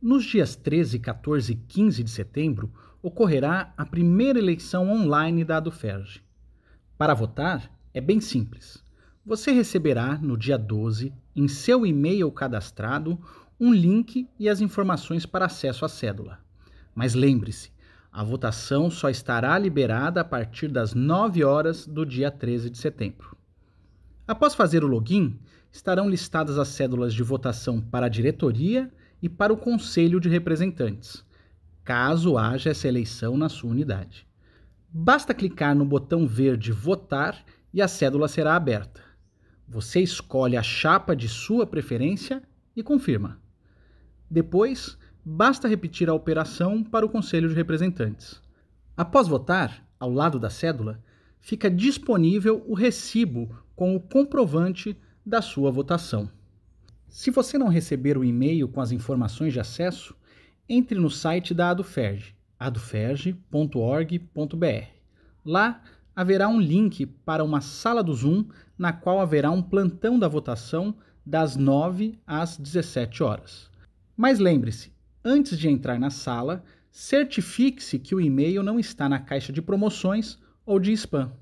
Nos dias 13, 14 e 15 de setembro, ocorrerá a primeira eleição online da Aduferge. Para votar, é bem simples. Você receberá, no dia 12, em seu e-mail cadastrado, um link e as informações para acesso à cédula. Mas lembre-se, a votação só estará liberada a partir das 9 horas do dia 13 de setembro. Após fazer o login, estarão listadas as cédulas de votação para a diretoria e para o Conselho de Representantes, caso haja essa eleição na sua unidade. Basta clicar no botão verde Votar e a cédula será aberta. Você escolhe a chapa de sua preferência e confirma. Depois, basta repetir a operação para o Conselho de Representantes. Após votar, ao lado da cédula, fica disponível o recibo com o comprovante da sua votação. Se você não receber o e-mail com as informações de acesso, entre no site da Aduferj, aduferj.org.br. Lá haverá um link para uma sala do Zoom na qual haverá um plantão da votação das 9 às 17 horas. Mas lembre-se, antes de entrar na sala, certifique-se que o e-mail não está na caixa de promoções ou de spam.